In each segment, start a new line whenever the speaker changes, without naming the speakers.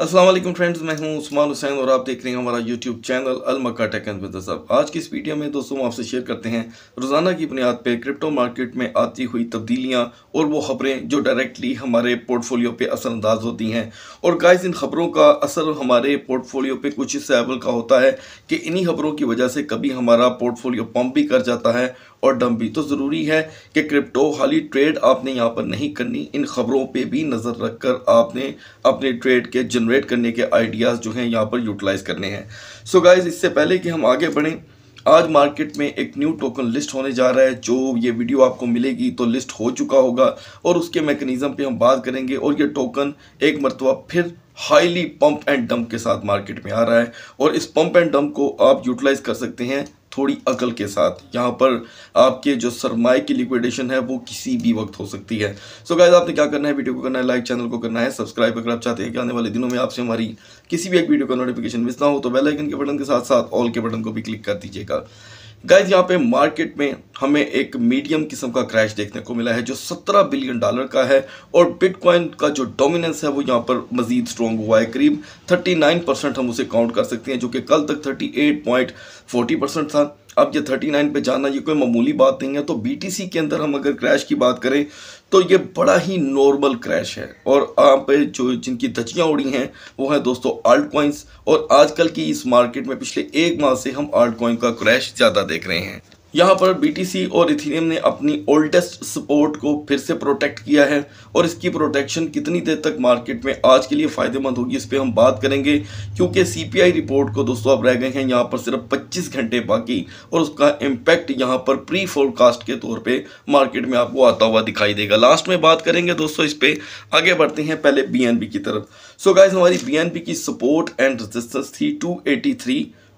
Aslam friends मैं हूं उस्मान हुसैन और आप देख रहे हैं हमारा यूट्यूब चैनल अलमका टेक एंड बिजनेस अब आज की इस वीडियो में दोस्तों आपसे शेयर करते हैं रोज़ाना की बुनियाद पर क्रिप्टो मार्केट में आती हुई तब्दीलियां और वो खबरें जो डायरेक्टली हमारे पोर्टफोलियो पे असरअंदाज होती हैं और गाइस इन खबरों का असर हमारे पोर्टफोलियो पर कुछ इस लेवल का होता है कि इन्हीं खबरों की वजह से कभी हमारा पोर्टफोलियो पम्प भी कर जाता है और डम भी तो ज़रूरी है कि क्रिप्टो हाली ट्रेड आपने यहाँ पर नहीं करनी इन ख़बरों पे भी नज़र रख कर आपने अपने ट्रेड के जनरेट करने के आइडियाज़ जो हैं यहाँ पर यूटिलाइज़ करने हैं सो गाइज़ इससे पहले कि हम आगे बढ़ें आज मार्केट में एक न्यू टोकन लिस्ट होने जा रहा है जो ये वीडियो आपको मिलेगी तो लिस्ट हो चुका होगा और उसके मैकेनिज़्म पे हम बात करेंगे और ये टोकन एक मरतबा फिर हाईली पंप एंड डंप के साथ मार्केट में आ रहा है और इस पंप एंड डंप को आप यूटिलाइज़ कर सकते हैं थोड़ी अकल के साथ यहाँ पर आपके जो सरमाए की लिक्विडेशन है वो किसी भी वक्त हो सकती है सो so गाइज आपने क्या करना है वीडियो को करना है लाइक चैनल को करना है सब्सक्राइब अगर आप चाहते हैं कि आने वाले दिनों में आपसे हमारी किसी भी एक वीडियो का नोटिफिकेशन मिस ना हो तो बेल आइकन के बटन के साथ साथ ऑल के बटन को भी क्लिक कर दीजिएगा गैज यहाँ पे मार्केट में हमें एक मीडियम किस्म का क्रैश देखने को मिला है जो 17 बिलियन डॉलर का है और बिटकॉइन का जो डोमिनेंस है वो यहाँ पर मजीद स्ट्रॉन्ग हुआ है करीब 39 परसेंट हम उसे काउंट कर सकते हैं जो कि कल तक 38.40 परसेंट था अब ये 39 पे जाना ये कोई मामूली बात नहीं है तो BTC के अंदर हम अगर क्रैश की बात करें तो ये बड़ा ही नॉर्मल क्रैश है और आप जो जिनकी धचियाँ उड़ी हैं वो है दोस्तों आल्ट कॉइन्स और आजकल की इस मार्केट में पिछले एक माह से हम आल्ट कॉइन का क्रैश ज़्यादा देख रहे हैं यहाँ पर सी और इथेरियम ने अपनी ओल्डेस्ट सपोर्ट को फिर से प्रोटेक्ट किया है और इसकी प्रोटेक्शन कितनी देर तक मार्केट में आज के लिए फ़ायदेमंद होगी इस पर हम बात करेंगे क्योंकि आई रिपोर्ट को दोस्तों अब रह गए हैं यहाँ पर सिर्फ 25 घंटे बाकी और उसका इम्पैक्ट यहाँ पर प्री फोरकास्ट के तौर पर मार्केट में आपको आता हुआ दिखाई देगा लास्ट में बात करेंगे दोस्तों इस पर आगे बढ़ते हैं पहले बी की तरफ सो so गाइज हमारी बी की सपोर्ट एंड रजिस्टेंस थी two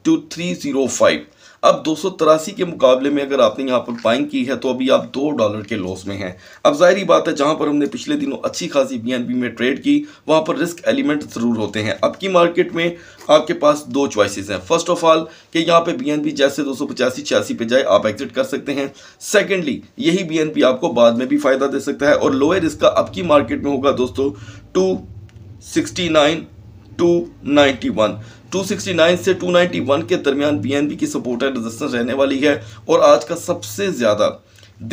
two three zero five अब दो सौ तिरासी के मुकाबले में अगर आपने यहाँ पर बाइंग की है तो अभी आप दो डॉलर के लॉस में हैं अब ही बात है जहाँ पर हमने पिछले दिनों अच्छी खासी बी में ट्रेड की वहाँ पर रिस्क एलिमेंट ज़रूर होते हैं अब की मार्केट में आपके पास दो चॉइसेस हैं फर्स्ट ऑफ ऑल कि यहाँ पे बी जैसे दो सौ पचासी छियासी पे जाए आप एग्जिट कर सकते हैं सेकेंडली यही बी आपको बाद में भी फ़ायदा दे सकता है और लोअर रिस्क का अब की मार्केट में होगा दोस्तों two sixty nine two ninety one 269 से 291 के दरमियान बीएनबी की सपोर्ट एंड रेजिस्टेंस रहने वाली है और आज का सबसे ज़्यादा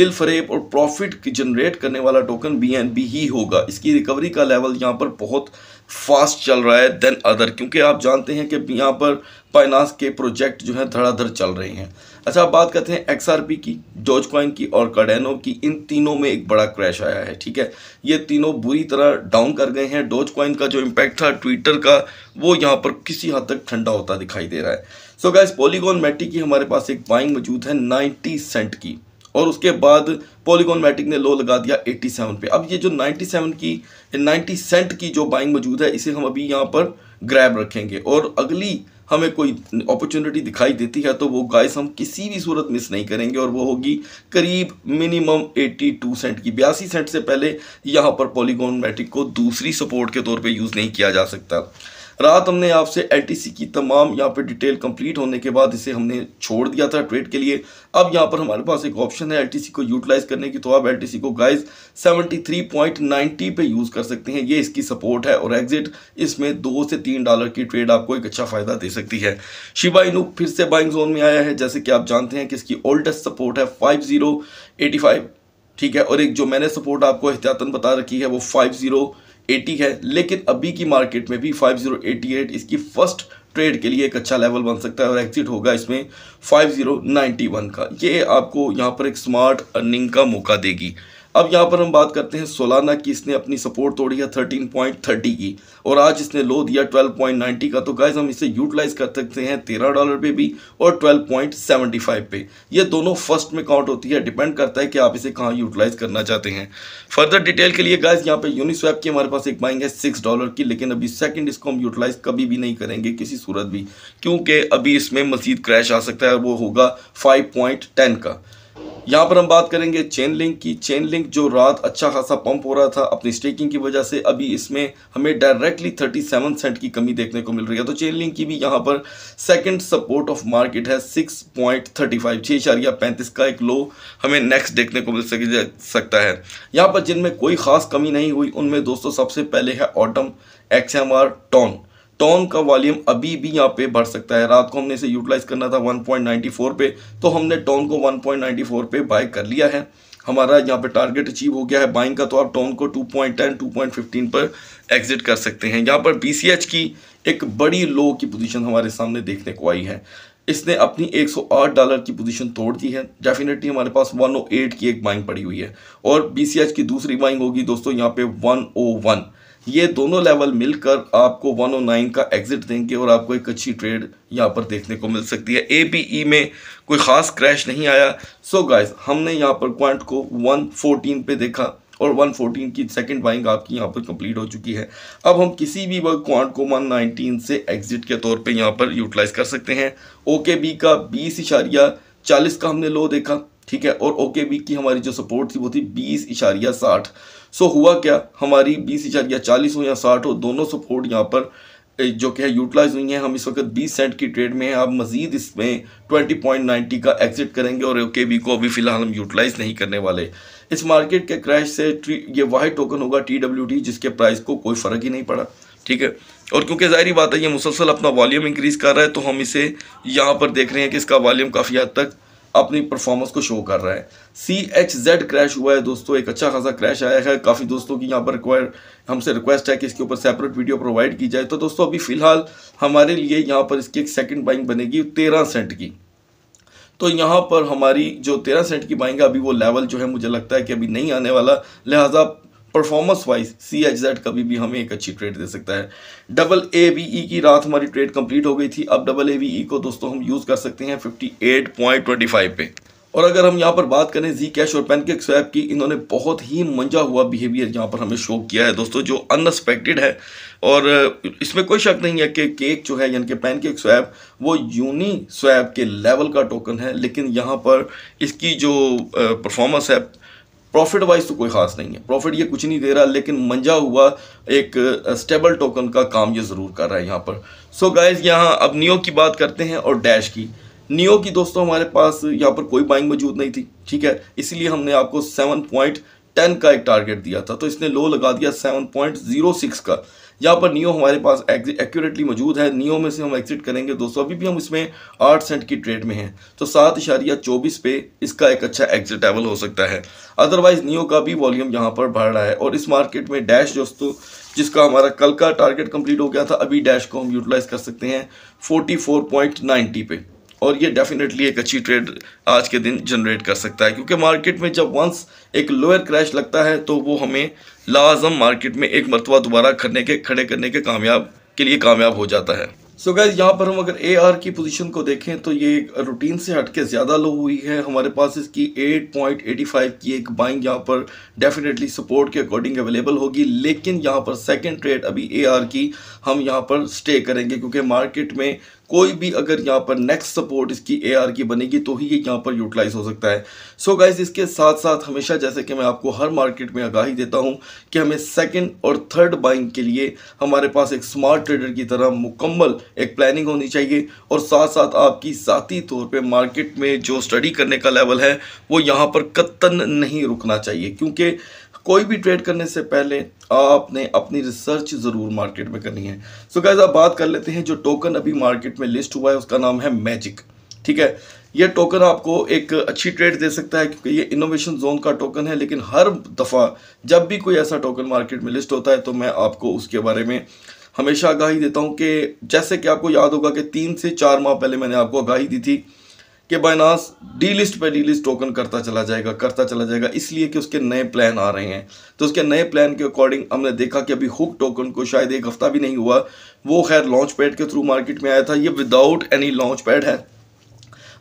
दिल फरेब और प्रॉफिट जनरेट करने वाला टोकन बी ही होगा इसकी रिकवरी का लेवल यहाँ पर बहुत फास्ट चल रहा है देन अदर क्योंकि आप जानते हैं कि यहाँ पर पाइनास के प्रोजेक्ट जो है धड़ाधड़ चल रहे हैं अच्छा आप बात करते हैं एक्सआरपी की डोज कॉइन की और कडेनो की इन तीनों में एक बड़ा क्रैश आया है ठीक है ये तीनों बुरी तरह डाउन कर गए हैं डोज कॉइन का जो इम्पैक्ट था ट्विटर का वो यहाँ पर किसी हद तक ठंडा होता दिखाई दे रहा है सो गैस पॉलीगॉन मैटिक की हमारे पास एक बाइंग मौजूद है नाइन्टी सेंट की और उसके बाद पॉलीगॉन मैटिक ने लो लगा दिया 87 पे अब ये जो 97 की 90 सेंट की जो बाइंग मौजूद है इसे हम अभी यहाँ पर ग्रैब रखेंगे और अगली हमें कोई अपॉर्चुनिटी दिखाई देती है तो वो गाइस हम किसी भी सूरत मिस नहीं करेंगे और वो होगी करीब मिनिमम 82 सेंट की बयासी सेंट से पहले यहाँ पर पॉलीगोन पॉलीगोनमेटिक को दूसरी सपोर्ट के तौर पर यूज़ नहीं किया जा सकता रात हमने आपसे एल की तमाम यहाँ पर डिटेल कंप्लीट होने के बाद इसे हमने छोड़ दिया था ट्रेड के लिए अब यहाँ पर हमारे पास एक ऑप्शन है एल को यूटिलाइज करने की तो आप एल को गाइज 73.90 पे यूज़ कर सकते हैं ये इसकी सपोर्ट है और एग्जिट इसमें दो से तीन डॉलर की ट्रेड आपको एक अच्छा फ़ायदा दे सकती है शिबा इनू फिर से बाइंग जोन में आया है जैसे कि आप जानते हैं कि इसकी ओल्डेस्ट सपोर्ट है फाइव जीरो एटी फाइव ठीक है और एक जो मैंने सपोर्ट आपको एहतियातन बता रखी है वो फाइव जीरो एटी है लेकिन अभी की मार्केट में भी फाइव जीरो एटी एट इसकी फर्स्ट ट्रेड के लिए एक अच्छा लेवल बन सकता है और एक्सिट होगा इसमें फाइव जीरो नाइन्टी वन का ये आपको यहाँ पर एक स्मार्ट अर्निंग का मौका देगी अब यहाँ पर हम बात करते हैं सोलाना की इसने अपनी सपोर्ट तोड़ी है थर्टीन पॉइंट थर्टी की और आज इसने लो दिया ट्वेल्व पॉइंट नाइन्टी का तो गाइज हम इसे यूटिलाइज कर सकते हैं तेरह डॉलर पे भी और ट्वेल्व पॉइंट सेवेंटी फाइव पे ये दोनों फर्स्ट में काउंट होती है डिपेंड करता है कि आप इसे कहाँ यूटिलाइज करना चाहते हैं फर्दर डिटेल के लिए गाइज यहाँ पर यूनिस्वैप की हमारे पास एक बाइंग है सिक्स डॉलर की लेकिन अभी सेकेंड इसको हम यूटिलाइज कभी भी नहीं करेंगे किसी सूरत भी क्योंकि अभी इसमें मजीद क्रैश आ सकता है वो होगा फाइव पॉइंट टेन का यहाँ पर हम बात करेंगे चेन लिंक की चेन लिंक जो रात अच्छा खासा पंप हो रहा था अपनी स्टेकिंग की वजह से अभी इसमें हमें डायरेक्टली 37 सेंट की कमी देखने को मिल रही है तो चेन लिंक की भी यहाँ पर सेकंड सपोर्ट ऑफ मार्केट है 6.35 पॉइंट थर्टी फाइव छः पैंतीस का एक लो हमें नेक्स्ट देखने को मिल सक सकता है यहाँ पर जिनमें कोई खास कमी नहीं हुई उनमें दोस्तों सबसे पहले है Atom X M Ton Ton का वॉल्यूम अभी भी यहाँ पे बढ़ सकता है रात को हमने इसे यूटिलाइज करना था 1.94 पे तो हमने टॉन को 1.94 पे बाय कर लिया है हमारा यहाँ पे टारगेट अचीव हो गया है बाइंग का तो आप टॉन को 2.10 2.15 पर एग्जिट कर सकते हैं यहाँ पर बी की एक बड़ी लो की पोजीशन हमारे सामने देखने को आई है इसने अपनी 108 डॉलर की पोजीशन तोड़ दी है डेफिनेटली हमारे पास 108 की एक बाइंग पड़ी हुई है और बी की दूसरी बाइंग होगी दोस्तों यहाँ पे 101 ये दोनों लेवल मिलकर आपको 109 का एग्जिट देंगे और आपको एक अच्छी ट्रेड यहाँ पर देखने को मिल सकती है ए बी ई में कोई ख़ास क्रैश नहीं आया सो so गाइस हमने यहाँ पर क्वांट को 114 पे देखा और 114 की सेकंड बाइंग आपकी यहाँ पर कंप्लीट हो चुकी है अब हम किसी भी वर्ग क्वांट को 119 से एग्जिट के तौर पे यहाँ पर यूटिलाइज कर सकते हैं ओके बी का बीस इशारिया चालीस का हमने लो देखा ठीक है और ओके बी की हमारी जो सपोर्ट थी वो थी बीस इशारिया साठ सो हुआ क्या हमारी बीस हजार या चालीस हो या साठ हो दोनों सपोर्ट यहाँ पर जो कि है यूटिलाइज हुई हैं हम इस वक्त 20 सेंट की ट्रेड में हैं आप मजीद इसमें 20.90 का एग्जिट करेंगे और ओके बी को अभी फिलहाल हम यूटिलाइज नहीं करने वाले इस मार्केट के क्रैश से ये वाई टोकन होगा टी डब्ल्यू टी जिसके प्राइस को कोई फ़र्क ही नहीं पड़ा ठीक है और क्योंकि जाहिर बात है ये मुसलसल अपना वॉल्यूम इंक्रीज़ कर रहा है तो हम इसे यहाँ पर देख रहे हैं कि इसका वॉल्यूम काफ़ी हद तक अपनी परफॉर्मेंस को शो कर रहा है सी एच जेड क्रैश हुआ है दोस्तों एक अच्छा खासा क्रैश आया है काफ़ी दोस्तों की यहाँ पर रिक्वायर हमसे रिक्वेस्ट है कि इसके ऊपर सेपरेट वीडियो प्रोवाइड की जाए तो दोस्तों अभी फ़िलहाल हमारे लिए यहाँ पर इसकी एक सेकेंड बाइंग बनेगी तेरह सेंट की तो यहाँ पर हमारी जो तेरह सेंट की बाइंग है अभी वो लेवल जो है मुझे लगता है कि अभी नहीं आने वाला लिहाजा performance wise C H Z कभी भी हमें एक अच्छी ट्रेड दे सकता है डबल ए बी ई की रात हमारी ट्रेड कंप्लीट हो गई थी अब डबल ए बी ई को दोस्तों हम यूज़ कर सकते हैं fifty eight point twenty five पे और अगर हम यहाँ पर बात करें जी कैश और पेनकेक स्वैप की इन्होंने बहुत ही मंजा हुआ बिहेवियर यहाँ पर हमें शो किया है दोस्तों जो अनएक्सपेक्टेड है और इसमें कोई शक नहीं है कि केक जो है यानी कि पेनकेक स्वैप वो यूनी स्वैप के लेवल का टोकन है लेकिन यहाँ पर इसकी जो परफॉर्मेंस है प्रॉफिट वाइज तो कोई ख़ास नहीं है प्रॉफिट ये कुछ नहीं दे रहा लेकिन मंजा हुआ एक स्टेबल टोकन का काम ये ज़रूर कर रहा है यहाँ पर सो so गाइज यहाँ अब नियो की बात करते हैं और डैश की नियो की दोस्तों हमारे पास यहाँ पर कोई बाइंग मौजूद नहीं थी ठीक है इसीलिए हमने आपको सेवन पॉइंट टेन का एक टारगेट दिया था तो इसने लो लगा दिया सेवन पॉइंट जीरो सिक्स का यहाँ पर नियो हमारे पास एक्यूरेटली मौजूद है नियो में से हम एग्जिट करेंगे दोस्तों अभी भी हम इसमें आठ सेंट की ट्रेड में हैं तो सात इशारिया चौबीस पे इसका एक अच्छा एग्जिट हो सकता है अदरवाइज नियो का भी वॉल्यूम यहाँ पर बढ़ रहा है और इस मार्केट में डैश दोस्तों जिसका हमारा कल का टारगेट कंप्लीट हो गया था अभी डैश को हम यूटिलाइज कर सकते हैं फोर्टी पे और ये डेफिनेटली एक अच्छी ट्रेड आज के दिन जनरेट कर सकता है क्योंकि मार्केट में जब वंस एक लोअर क्रैश लगता है तो वो हमें लाजम मार्केट में एक मरतबा दोबारा करने के खड़े करने के कामयाब के लिए कामयाब हो जाता है सो गैज यहाँ पर हम अगर ए आर की पोजीशन को देखें तो ये रूटीन से हटके ज़्यादा लो हुई है हमारे पास इसकी 8.85 की एक बाइंग यहाँ पर डेफिनेटली सपोर्ट के अकॉर्डिंग अवेलेबल होगी लेकिन यहाँ पर सेकंड ट्रेड अभी ए आर की हम यहाँ पर स्टे करेंगे क्योंकि मार्केट में कोई भी अगर यहाँ पर नेक्स्ट सपोर्ट इसकी एआर की बनेगी तो ही ये यहाँ पर यूटिलाइज हो सकता है सो so गाइज इसके साथ साथ हमेशा जैसे कि मैं आपको हर मार्केट में आगाही देता हूँ कि हमें सेकेंड और थर्ड बाइंग के लिए हमारे पास एक स्मार्ट ट्रेडर की तरह मुकम्मल एक प्लानिंग होनी चाहिए और साथ साथ आपकी ज़ाती तौर पर मार्केट में जो स्टडी करने का लेवल है वो यहाँ पर कत्तन नहीं रुकना चाहिए क्योंकि कोई भी ट्रेड करने से पहले आपने अपनी रिसर्च ज़रूर मार्केट में करनी है सो so गैज़ आप बात कर लेते हैं जो टोकन अभी मार्केट में लिस्ट हुआ है उसका नाम है मैजिक ठीक है ये टोकन आपको एक अच्छी ट्रेड दे सकता है क्योंकि ये इनोवेशन जोन का टोकन है लेकिन हर दफ़ा जब भी कोई ऐसा टोकन मार्केट में लिस्ट होता है तो मैं आपको उसके बारे में हमेशा आगाही देता हूँ कि जैसे कि आपको याद होगा कि तीन से चार माह पहले मैंने आपको आगाही दी थी कि बाइनास डी लिस्ट पर डी लिस्ट टोकन करता चला जाएगा करता चला जाएगा इसलिए कि उसके नए प्लान आ रहे हैं तो उसके नए प्लान के अकॉर्डिंग हमने देखा कि अभी हुक टोकन को शायद एक हफ़्ता भी नहीं हुआ वो खैर लॉन्च पैड के थ्रू मार्केट में आया था ये विदाउट एनी लॉन्च पैड है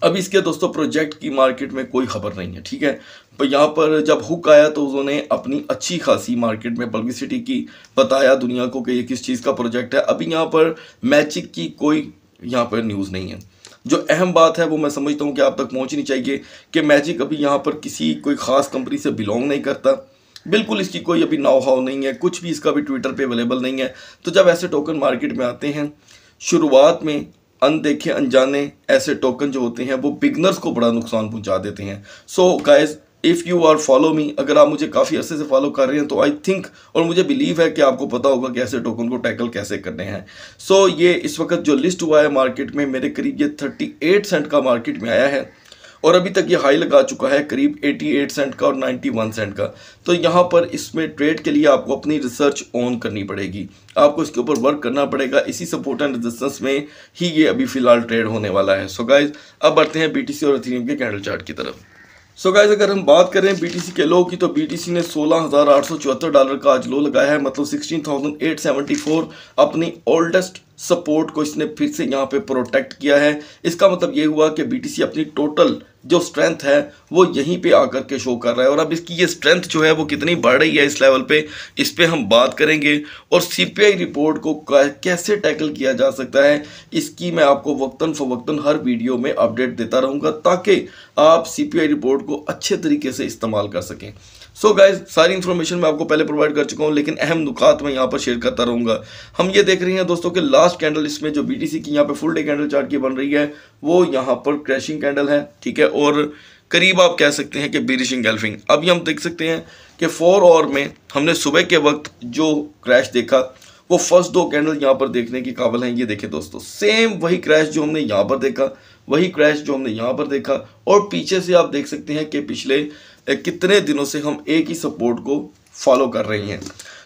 अब इसके दोस्तों प्रोजेक्ट की मार्केट में कोई खबर नहीं है ठीक है पर यहाँ पर जब हुक आया तो उन्होंने अपनी अच्छी खासी मार्केट में पब्लिसिटी की बताया दुनिया को कि ये किस चीज़ का प्रोजेक्ट है अभी यहाँ पर मैचिक की कोई यहाँ पर न्यूज़ नहीं है जो अहम बात है वो मैं समझता हूँ कि आप तक पहुँचनी चाहिए कि मैजिक अभी यहाँ पर किसी कोई ख़ास कंपनी से बिलोंग नहीं करता बिल्कुल इसकी कोई अभी नाव हाव नहीं है कुछ भी इसका भी ट्विटर पे अवेलेबल नहीं है तो जब ऐसे टोकन मार्केट में आते हैं शुरुआत में अनदेखे अनजाने ऐसे टोकन जो होते हैं वो बिगनर्स को बड़ा नुकसान पहुंचा देते हैं so so, guys if you are follow me अगर आप मुझे काफ़ी अरसे से फॉलो कर रहे हैं तो आई थिंक और मुझे बिलीव है कि आपको पता होगा कि ऐसे टोकन को टैकल कैसे करने हैं सो so, ये इस वक्त जो लिस्ट हुआ है मार्केट में मेरे करीब ये 38 सेंट का मार्केट में आया है और अभी तक ये हाई लगा चुका है करीब 88 सेंट का और 91 सेंट का तो यहाँ पर इसमें ट्रेड के लिए आपको अपनी रिसर्च ऑन करनी पड़ेगी आपको इसके ऊपर वर्क करना पड़ेगा इसी सपोर्ट एंड रेजिस्टेंस में ही ये अभी फ़िलहाल ट्रेड होने वाला है सो so गाइज अब बढ़ते हैं बीटीसी और अथीरियम के कैंडल चार्ट की तरफ सो so गाइज अगर हम बात करें बीटीसी के लो की तो बीटीसी ने चौहत्तर डॉलर का आज लो लगाया है मतलब 16,874 अपनी ओल्डेस्ट सपोर्ट को इसने फिर से यहाँ पे प्रोटेक्ट किया है इसका मतलब ये हुआ कि बीटीसी अपनी टोटल जो स्ट्रेंथ है वो यहीं पे आकर के शो कर रहा है और अब इसकी ये स्ट्रेंथ जो है वो कितनी बढ़ रही है इस लेवल पे इस पर हम बात करेंगे और सीपीआई रिपोर्ट को कैसे टैकल किया जा सकता है इसकी मैं आपको वक्ता फ़वक्ता हर वीडियो में अपडेट देता रहूँगा ताकि आप सी रिपोर्ट को अच्छे तरीके से इस्तेमाल कर सकें सो so गाइज सारी इन्फॉर्मेशन मैं आपको पहले प्रोवाइड कर चुका हूँ लेकिन अहम नुकात मैं यहाँ पर शेयर करता रहूँगा हम ये देख रहे हैं दोस्तों कि लास्ट कैंडल इसमें जो बी की यहाँ पर फुल डे कैंडल चार्ट की बन रही है वो यहाँ पर क्रैशिंग कैंडल है ठीक है और करीब आप कह सकते हैं कि बीरिशिंग गैल्फिंग अभी हम देख सकते हैं कि फोर और में हमने सुबह के वक्त जो क्रैश देखा वो फर्स्ट दो कैंडल यहाँ पर देखने के काबिल हैं ये देखें दोस्तों सेम वही क्रैश जो हमने यहाँ पर देखा वही क्रैश जो हमने यहाँ पर देखा और पीछे से आप देख सकते हैं कि पिछले कितने दिनों से हम एक ही सपोर्ट को फॉलो कर रही हैं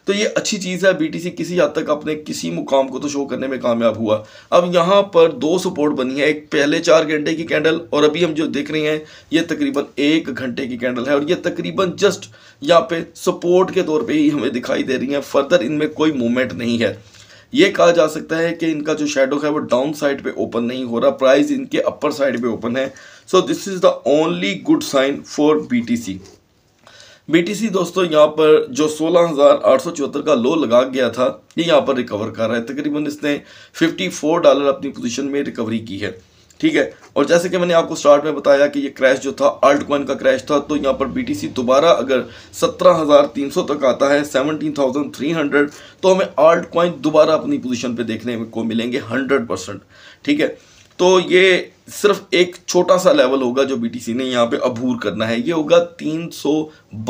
तो ये अच्छी चीज़ है बीटीसी किसी हद तक अपने किसी मुकाम को तो शो करने में कामयाब हुआ अब यहाँ पर दो सपोर्ट बनी है एक पहले चार घंटे की कैंडल और अभी हम जो देख रहे हैं ये तकरीबन एक घंटे की कैंडल है और ये तकरीबन जस्ट यहाँ पे सपोर्ट के तौर पे ही हमें दिखाई दे रही है फर्दर इनमें कोई मूवमेंट नहीं है ये कहा जा सकता है कि इनका जो शेडो है वो डाउन साइड पर ओपन नहीं हो रहा प्राइज इनके अपर साइड पर ओपन है so this is the only good sign for BTC BTC दोस्तों यहाँ पर जो सोलह का लो लगा गया था ये यहाँ पर रिकवर कर रहा है तकरीबन इसने 54 डॉलर अपनी पोजीशन में रिकवरी की है ठीक है और जैसे कि मैंने आपको स्टार्ट में बताया कि ये क्रैश जो था अल्ट कॉइन का क्रैश था तो यहाँ पर बीटीसी दोबारा अगर 17,300 तक आता है 17,300 तो हमें अल्ट कॉइन दोबारा अपनी पोजीशन पे देखने को मिलेंगे 100 परसेंट ठीक है तो ये सिर्फ एक छोटा सा लेवल होगा जो बी ने यहाँ पे अभूर करना है ये होगा तीन सौ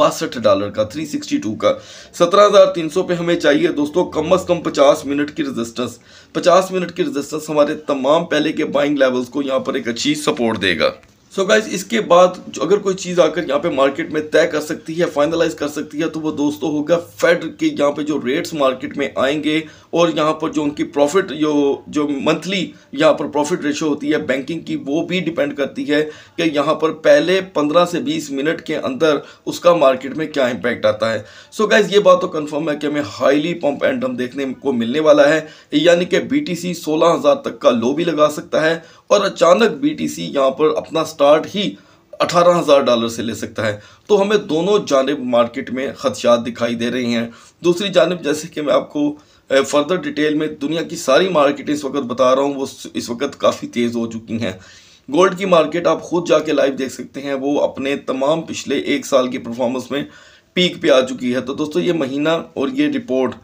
बासठ डॉलर का 362 का 17,300 पे हमें चाहिए दोस्तों कम अज़ कम 50 मिनट की रेजिस्टेंस 50 मिनट की रेजिस्टेंस हमारे तमाम पहले के बाइंग लेवल्स को यहाँ पर एक अच्छी सपोर्ट देगा सो so गाइज इसके बाद जो अगर कोई चीज़ आकर यहाँ पे मार्केट में तय कर सकती है फाइनलाइज कर सकती है तो वो दोस्तों होगा फेड के यहाँ पे जो रेट्स मार्केट में आएंगे और यहाँ पर जो उनकी प्रॉफिट जो जो मंथली यहाँ पर प्रॉफिट रेशो होती है बैंकिंग की वो भी डिपेंड करती है कि यहाँ पर पहले 15 से 20 मिनट के अंदर उसका मार्केट में क्या इम्पैक्ट आता है सो so गाइज ये बात तो कन्फर्म है कि हमें हाईली पम्प एंड हम देखने को मिलने वाला है यानी कि बी टी तक का लो भी लगा सकता है और अचानक बी टी सी यहाँ पर अपना स्टार्ट ही अठारह हज़ार डॉलर से ले सकता है तो हमें दोनों जानब मार्केट में खदशात दिखाई दे रही हैं दूसरी जानब जैसे कि मैं आपको फर्दर डिटेल में दुनिया की सारी मार्केट इस वक्त बता रहा हूँ वो इस वक्त काफ़ी तेज़ हो चुकी हैं गोल्ड की मार्केट आप खुद जाके लाइव देख सकते हैं वो अपने तमाम पिछले एक साल की परफॉर्मेंस में पीक पे आ चुकी है तो दोस्तों ये महीना और ये रिपोर्ट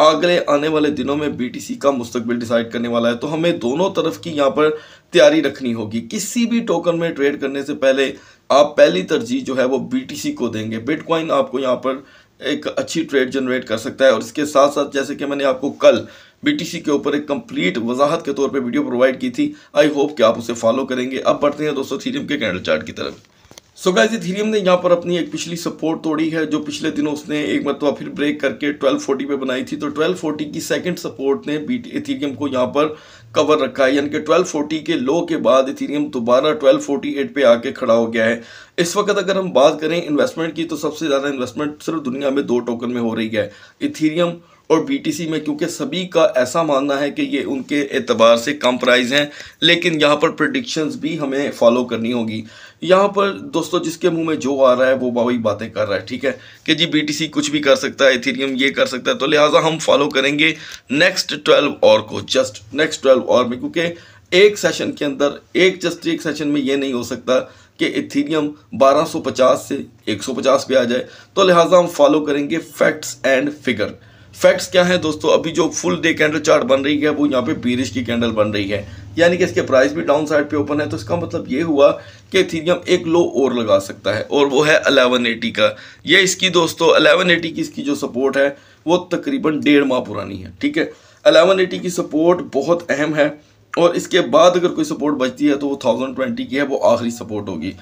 अगले आने वाले दिनों में बीटीसी का मुस्तकबिल डिसाइड करने वाला है तो हमें दोनों तरफ की यहाँ पर तैयारी रखनी होगी किसी भी टोकन में ट्रेड करने से पहले आप पहली तरजीह जो है वो बीटीसी को देंगे बिटकॉइन आपको यहाँ पर एक अच्छी ट्रेड जनरेट कर सकता है और इसके साथ साथ जैसे कि मैंने आपको कल बीटीसी के ऊपर एक कंप्लीट वजाहत के तौर पे वीडियो प्रोवाइड की थी आई होप कि आप उसे फॉलो करेंगे अब बढ़ते हैं दोस्तों थीरियम के कैंडल चार्ट की तरफ सो गाइज इथीरियम ने यहाँ पर अपनी एक पिछली सपोर्ट तोड़ी है जो पिछले दिनों उसने एक मतलब फिर ब्रेक करके 1240 पे बनाई थी तो 1240 की सेकंड सपोर्ट ने बीट इथीरियम को यहाँ पर कवर रखा है यानी कि 1240 के लो के बाद इथीरियम दोबारा 1248 पे आके खड़ा हो गया है इस वक्त अगर हम बात करें इन्वेस्टमेंट की तो सबसे ज़्यादा इन्वेस्टमेंट सिर्फ दुनिया में दो टोकन में हो रही है इथीरियम और बीटीसी में क्योंकि सभी का ऐसा मानना है कि ये उनके एतबार से कम प्राइस हैं लेकिन यहाँ पर प्रडिक्शंस भी हमें फॉलो करनी होगी यहाँ पर दोस्तों जिसके मुंह में जो आ रहा है वो बाबा बातें कर रहा है ठीक है कि जी बीटीसी कुछ भी कर सकता है इथेरियम ये कर सकता है तो लिहाजा हम फॉलो करेंगे नेक्स्ट ट्वेल्व और को जस्ट नेक्स्ट ट्वेल्व और में क्योंकि एक सेशन के अंदर एक जस्ट एक सेशन में ये नहीं हो सकता कि इथीरियम 1250 से 150 पे आ जाए तो लिहाजा हम फॉलो करेंगे फैक्ट्स एंड फिगर फैक्ट्स क्या है दोस्तों अभी जो फुल डे कैंडल चार्ट बन रही है वो यहाँ पे बीरिश की कैंडल बन रही है यानी कि इसके प्राइस भी डाउन साइड पे ओपन है तो इसका मतलब ये हुआ कि थीरियम एक लो और लगा सकता है और वो है एटी का ये इसकी दोस्तों एटी की इसकी जो सपोर्ट है वो तकरीबन डेढ़ माह पुरानी है ठीक है एटी की सपोर्ट बहुत अहम है और इसके बाद अगर कोई सपोर्ट बचती है तो वो थाउजेंड ट्वेंटी की है वो आखिरी सपोर्ट होगी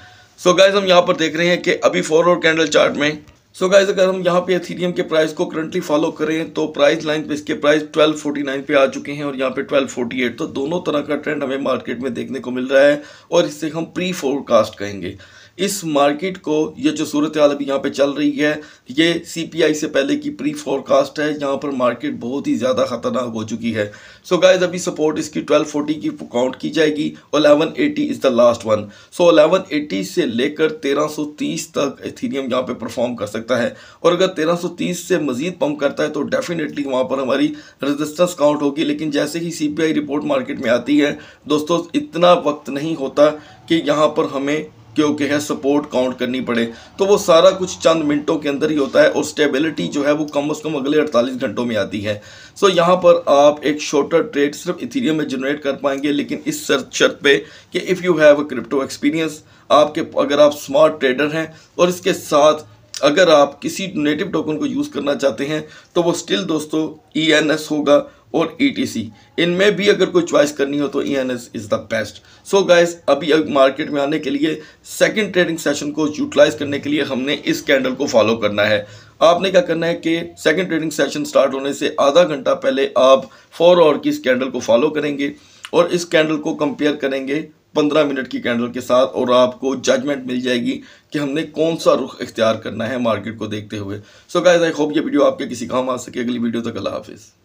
सो so गाइज हम यहाँ पर देख रहे हैं कि अभी फॉरवर्ड कैंडल चार्ट में सो गाइज अगर हम यहाँ पे एथीरियम के प्राइस को करंटली फॉलो करें तो प्राइस लाइन पे इसके प्राइस 1249 पे आ चुके हैं और यहाँ पे 1248 तो दोनों तरह का ट्रेंड हमें मार्केट में देखने को मिल रहा है और इससे हम प्री फोरकास्ट कहेंगे इस मार्केट को ये जो सूरत हाल अभी यहाँ पे चल रही है ये सीपीआई से पहले की प्री फोरकास्ट है यहाँ पर मार्केट बहुत ही ज़्यादा ख़तरनाक हो चुकी है सो so गाइस अभी सपोर्ट इसकी 1240 की काउंट की जाएगी 1180 eighty is the last one so 1180 से लेकर 1330 तक एथीरियम यहाँ पे परफॉर्म कर सकता है और अगर 1330 से मज़ीद पम्प करता है तो डेफिनेटली वहाँ पर हमारी रजिस्टेंस काउंट होगी लेकिन जैसे ही सी रिपोर्ट मार्केट में आती है दोस्तों इतना वक्त नहीं होता कि यहाँ पर हमें क्योंकि है सपोर्ट काउंट करनी पड़े तो वो सारा कुछ चंद मिनटों के अंदर ही होता है और स्टेबिलिटी जो है वो कम अज़ कम अगले 48 घंटों में आती है सो so, यहाँ पर आप एक शॉर्टर ट्रेड सिर्फ इथीरियम में जनरेट कर पाएंगे लेकिन इस शर्त पे कि if you have a crypto experience आपके अगर आप स्मार्ट ट्रेडर हैं और इसके साथ अगर आप किसी नेटिव टोकन को यूज़ करना चाहते हैं तो वो स्टिल दोस्तों ई e होगा और ई e इनमें भी अगर कोई च्वाइस करनी हो तो E N S is the best so so guys अभी अब मार्केट में आने के लिए सेकंड ट्रेडिंग सेशन को यूटिलाइज करने के लिए हमने इस कैंडल को फॉलो करना है आपने क्या करना है कि सेकंड ट्रेडिंग सेशन स्टार्ट होने से आधा घंटा पहले आप फोर आवर की इस कैंडल को फॉलो करेंगे और इस कैंडल को कंपेयर करेंगे पंद्रह मिनट की कैंडल के साथ और आपको जजमेंट मिल जाएगी कि हमने कौन सा रुख इख्तियार करना है मार्केट को देखते हुए सो गाइज आई होप ये वीडियो आपके किसी काम आ सके अगली वीडियो तक अल्लाह हाफिज़